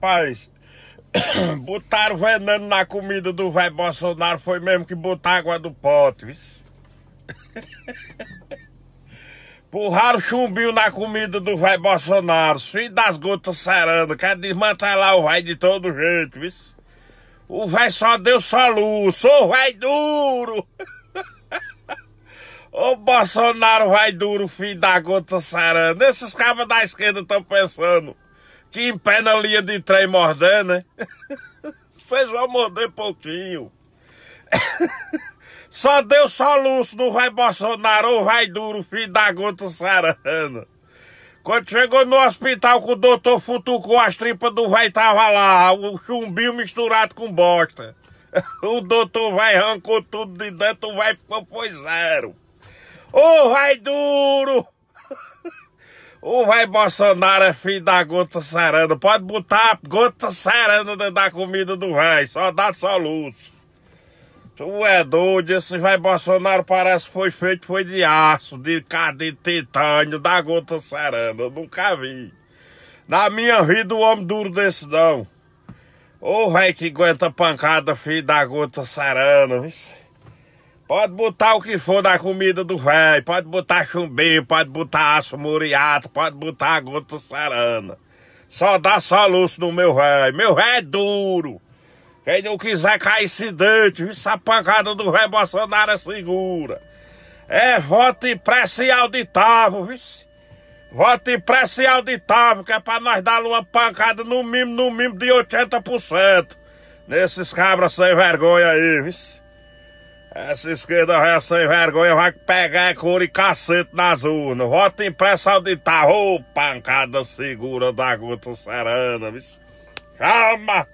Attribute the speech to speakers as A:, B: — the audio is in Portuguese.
A: Rapaz, botaram veneno na comida do velho Bolsonaro, foi mesmo que botar água do pote, viu? Porraram chumbinho na comida do velho Bolsonaro, filho das gotas sarando, quer desmantelar o velho de todo jeito, viu? O velho só deu luz, sou vai duro! ô Bolsonaro, vai duro, filho da gota sarando, esses cabos da esquerda estão pensando que em pé na linha de trem mordendo, né? Vocês vão morder pouquinho. Só deu luz, no vai Bolsonaro, vai duro, filho da gota sarana. Quando chegou no hospital com o doutor futucou as tripas do vai tava lá, o chumbinho misturado com bosta. O doutor vai arrancou tudo de dentro, o vai ficou foi zero. Ô, oh, vai duro! O vai Bolsonaro é filho da gota saranda. Pode botar gota saranda dentro da comida do rei, só dá soluço. Tu é doido, esse vai Bolsonaro parece que foi feito foi de aço, de cadê titânio, da gota saranda. Eu nunca vi. Na minha vida, o um homem duro desse não. Ô, rei que aguenta pancada, filho da gota saranda, Pode botar o que for da comida do velho, pode botar chumbinho, pode botar aço muriato, pode botar gota sarana. Só dá soluço no meu velho. Meu velho é duro. Quem não quiser cair esse dente, isso a pancada do velho Bolsonaro é segura. É voto impresso e auditável, vice. Voto impresso e auditável, que é pra nós dar uma pancada no mínimo, no mínimo de 80%. Nesses cabras sem vergonha aí, vice. Essa esquerda vai é sem vergonha vai pegar cor e cacete nas urnas. Voto impresso de Ô, pancada segura da gota serana. Chama!